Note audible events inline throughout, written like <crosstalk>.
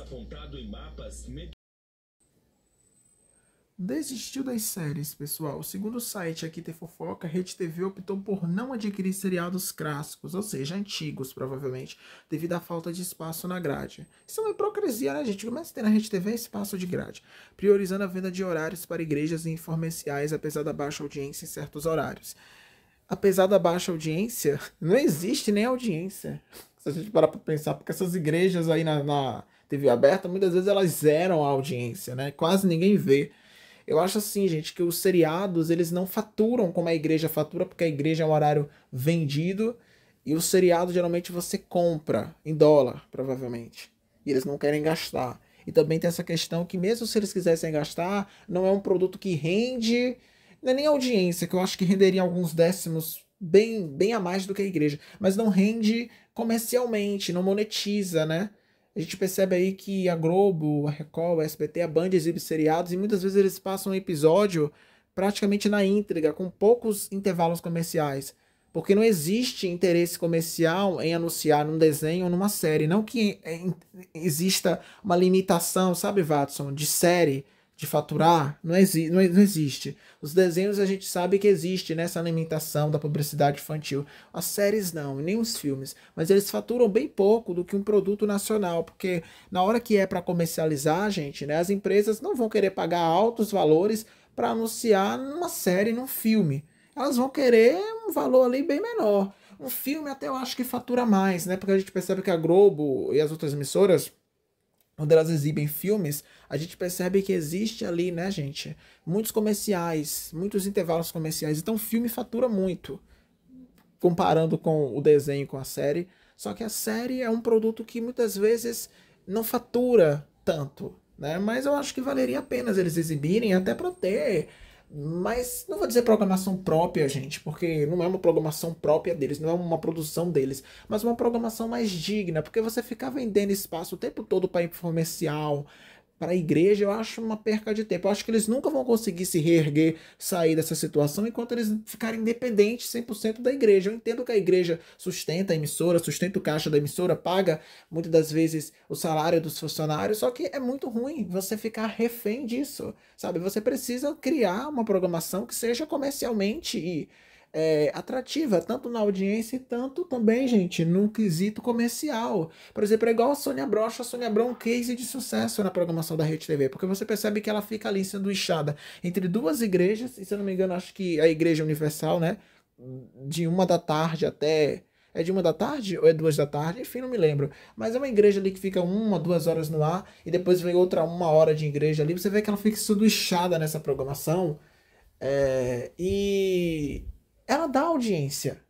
apontado em mapas. Desistiu das séries, pessoal. Segundo o site aqui tem fofoca, a Rede TV optou por não adquirir seriados clássicos, ou seja, antigos, provavelmente, devido à falta de espaço na grade. Isso é uma hipocrisia, né, gente? Começa é a ter na Rede TV espaço de grade, priorizando a venda de horários para igrejas e informenciais, apesar da baixa audiência em certos horários. Apesar da baixa audiência, <laughs> não existe nem audiência. Se a gente parar para pensar, porque essas igrejas aí na, na TV aberta, muitas vezes elas zeram a audiência, né? Quase ninguém vê. Eu acho assim, gente, que os seriados, eles não faturam como a igreja fatura, porque a igreja é um horário vendido, e o seriado geralmente você compra em dólar, provavelmente. E eles não querem gastar. E também tem essa questão que mesmo se eles quisessem gastar, não é um produto que rende, não é nem audiência, que eu acho que renderia alguns décimos bem, bem a mais do que a igreja, mas não rende comercialmente, não monetiza, né? A gente percebe aí que a Globo, a Record, a SBT, a Band exibe seriados e muitas vezes eles passam um episódio praticamente na íntegra, com poucos intervalos comerciais. Porque não existe interesse comercial em anunciar num desenho ou numa série. Não que é, exista uma limitação, sabe, Watson, de série de faturar não, exi não, existe. Os desenhos a gente sabe que existe nessa né, alimentação da publicidade infantil. As séries não, nem os filmes. Mas eles faturam bem pouco do que um produto nacional, porque na hora que é para comercializar, gente, né, as empresas não vão querer pagar altos valores para anunciar numa série, num filme. Elas vão querer um valor ali bem menor. Um filme até eu acho que fatura mais, né? Porque a gente percebe que a Globo e as outras emissoras quando elas exibem filmes, a gente percebe que existe ali, né, gente, muitos comerciais, muitos intervalos comerciais. Então, o filme fatura muito, comparando com o desenho, com a série. Só que a série é um produto que muitas vezes não fatura tanto, né? Mas eu acho que valeria a pena eles exibirem até para ter mas não vou dizer programação própria, gente, porque não é uma programação própria deles, não é uma produção deles, mas uma programação mais digna, porque você ficar vendendo espaço o tempo todo para ir comercial, para a igreja, eu acho uma perca de tempo. Eu acho que eles nunca vão conseguir se reerguer, sair dessa situação, enquanto eles ficarem independentes 100% da igreja. Eu entendo que a igreja sustenta a emissora, sustenta o caixa da emissora, paga muitas das vezes o salário dos funcionários, só que é muito ruim você ficar refém disso, sabe? Você precisa criar uma programação que seja comercialmente e é, atrativa, tanto na audiência, tanto também, gente, num quesito comercial. Por exemplo, é igual a Sônia Brocha. A Sônia Brown é um case de sucesso na programação da Rede TV, porque você percebe que ela fica ali inchada entre duas igrejas, e se eu não me engano, acho que a Igreja Universal, né? De uma da tarde até é de uma da tarde ou é duas da tarde? Enfim, não me lembro. Mas é uma igreja ali que fica uma, duas horas no ar e depois vem outra uma hora de igreja ali. Você vê que ela fica inchada nessa programação. É, e ela dá audiência.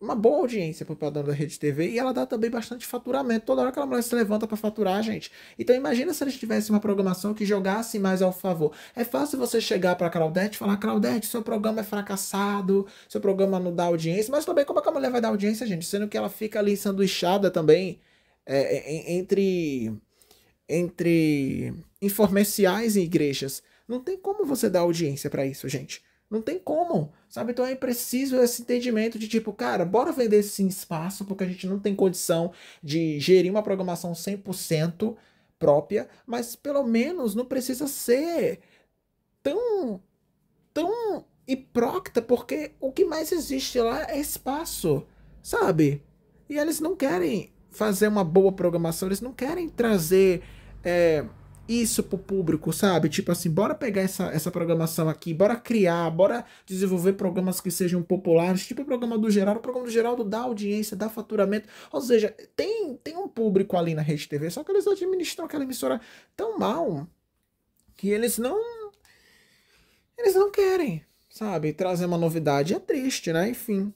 Uma boa audiência pro padrão da Rede TV e ela dá também bastante faturamento. Toda hora que a mulher se levanta para faturar, gente. Então imagina se eles tivessem uma programação que jogasse mais ao favor. É fácil você chegar pra Claudete e falar, Claudete, seu programa é fracassado, seu programa não dá audiência. Mas também como é que a mulher vai dar audiência, gente? Sendo que ela fica ali sanduichada também é, é entre entre informerciais e igrejas. Não tem como você dar audiência para isso, gente. Não tem como, sabe? Então é preciso esse entendimento de tipo, cara, bora vender esse espaço, porque a gente não tem condição de gerir uma programação 100% própria, mas pelo menos não precisa ser tão, tão hipócrita, porque o que mais existe lá é espaço, sabe? E eles não querem fazer uma boa programação, eles não querem trazer. É, isso pro público, sabe? Tipo assim, bora pegar essa, essa programação aqui, bora criar, bora desenvolver programas que sejam populares, tipo o programa do Geraldo, o programa do Geraldo dá audiência, dá faturamento, ou seja, tem, tem um público ali na Rede TV, só que eles administram aquela emissora tão mal que eles não eles não querem, sabe? Trazer uma novidade é triste, né? Enfim,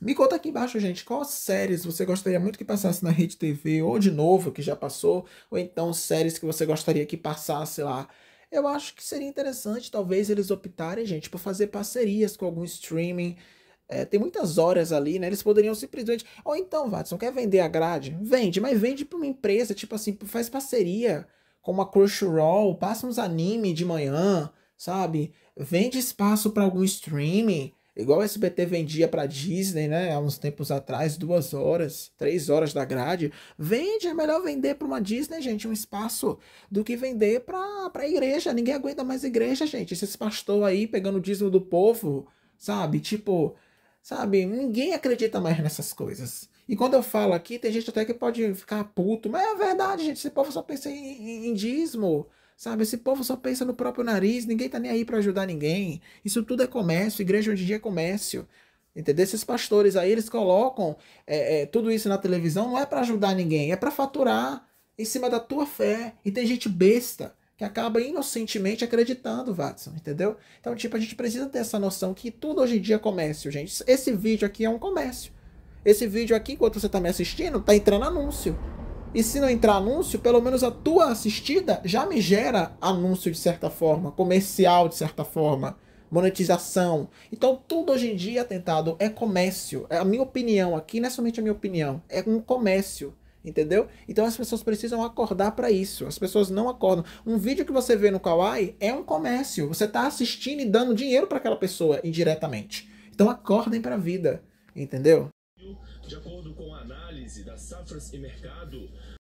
me conta aqui embaixo, gente, quais séries você gostaria muito que passasse na Rede TV, ou de novo, que já passou, ou então séries que você gostaria que passasse lá. Eu acho que seria interessante, talvez, eles optarem, gente, por fazer parcerias com algum streaming. É, tem muitas horas ali, né? Eles poderiam simplesmente. Ou então, Watson, quer vender a grade? Vende, mas vende para uma empresa, tipo assim, faz parceria com uma Crunchyroll, passa uns anime de manhã, sabe? Vende espaço para algum streaming. Igual o SBT vendia pra Disney, né? Há uns tempos atrás, duas horas, três horas da grade. Vende, é melhor vender pra uma Disney, gente, um espaço, do que vender pra, pra igreja. Ninguém aguenta mais igreja, gente. Esses pastor aí pegando o dízimo do povo, sabe? Tipo, sabe? Ninguém acredita mais nessas coisas. E quando eu falo aqui, tem gente até que pode ficar puto, mas é verdade, gente. Esse povo só pensa em, em, em dízimo, Sabe, esse povo só pensa no próprio nariz, ninguém tá nem aí para ajudar ninguém. Isso tudo é comércio, igreja hoje em dia é comércio. Entendeu? Esses pastores aí, eles colocam é, é, tudo isso na televisão, não é para ajudar ninguém, é para faturar em cima da tua fé. E tem gente besta que acaba inocentemente acreditando, Watson, entendeu? Então, tipo, a gente precisa ter essa noção que tudo hoje em dia é comércio, gente. Esse vídeo aqui é um comércio. Esse vídeo aqui, enquanto você está me assistindo, tá entrando anúncio. E se não entrar anúncio, pelo menos a tua assistida já me gera anúncio de certa forma, comercial de certa forma, monetização. Então tudo hoje em dia, tentado, é comércio. É a minha opinião aqui, não é somente a minha opinião, é um comércio. Entendeu? Então as pessoas precisam acordar para isso. As pessoas não acordam. Um vídeo que você vê no Kawaii é um comércio. Você está assistindo e dando dinheiro para aquela pessoa indiretamente. Então acordem para a vida, entendeu? De acordo com análise das safras e mercado